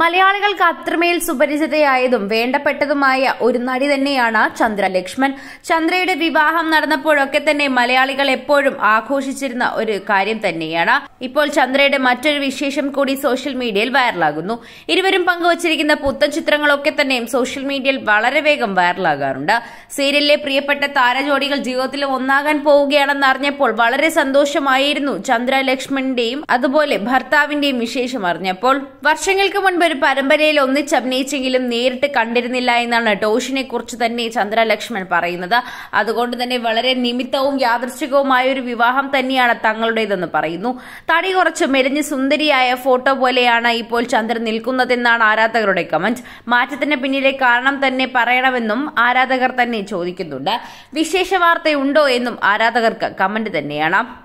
മലയാളികൾക്ക് അത്രമേൽ സുപരിചിതയായതും വേണ്ടപ്പെട്ടതുമായ ഒരു നടി തന്നെയാണ് ചന്ദ്ര ലക്ഷ്മൺ ചന്ദ്രയുടെ വിവാഹം നടന്നപ്പോഴൊക്കെ തന്നെ മലയാളികൾ എപ്പോഴും ആഘോഷിച്ചിരുന്ന ഒരു കാര്യം തന്നെയാണ് ഇപ്പോൾ ചന്ദ്രയുടെ മറ്റൊരു വിശേഷം കൂടി സോഷ്യൽ മീഡിയയിൽ വൈറലാകുന്നു ഇരുവരും പങ്കുവച്ചിരിക്കുന്ന പുത്തൻ ചിത്രങ്ങളൊക്കെ തന്നെയും സോഷ്യൽ മീഡിയയിൽ വളരെ വേഗം വൈറലാകാറുണ്ട് സീരിയലിലെ പ്രിയപ്പെട്ട താരജോഡികൾ ജീവിതത്തിൽ ഒന്നാകാൻ പോവുകയാണെന്ന് അറിഞ്ഞപ്പോൾ വളരെ സന്തോഷമായിരുന്നു ചന്ദ്ര ലക്ഷ്മണിന്റെയും അതുപോലെ ഭർത്താവിന്റെയും വിശേഷം അറിഞ്ഞപ്പോൾ വർഷങ്ങൾക്ക് മുൻപ് ഒരു പരമ്പരയിൽ അഭിനയിച്ചെങ്കിലും നേരിട്ട് കണ്ടിരുന്നില്ല എന്നാണ് ടോഷിനെ കുറിച്ച് തന്നെ ചന്ദ്രലക്ഷ്മൺ പറയുന്നത് അതുകൊണ്ട് തന്നെ വളരെ നിമിത്തവും യാദൃശ്ചികവുമായ ഒരു വിവാഹം തന്നെയാണ് തങ്ങളുടേതെന്ന് പറയുന്നു തടി കുറച്ച് മെലിഞ്ഞ് സുന്ദരിയായ ഫോട്ടോ പോലെയാണ് ഇപ്പോൾ ചന്ദ്രൻ നിൽക്കുന്നതെന്നാണ് ആരാധകരുടെ കമന്റ് മാറ്റത്തിന് പിന്നിലെ കാരണം തന്നെ പറയണമെന്നും ആരാധകർ തന്നെ ചോദിക്കുന്നുണ്ട് വിശേഷ വാർത്തയുണ്ടോ എന്നും ആരാധകർക്ക് കമന്റ് തന്നെയാണ്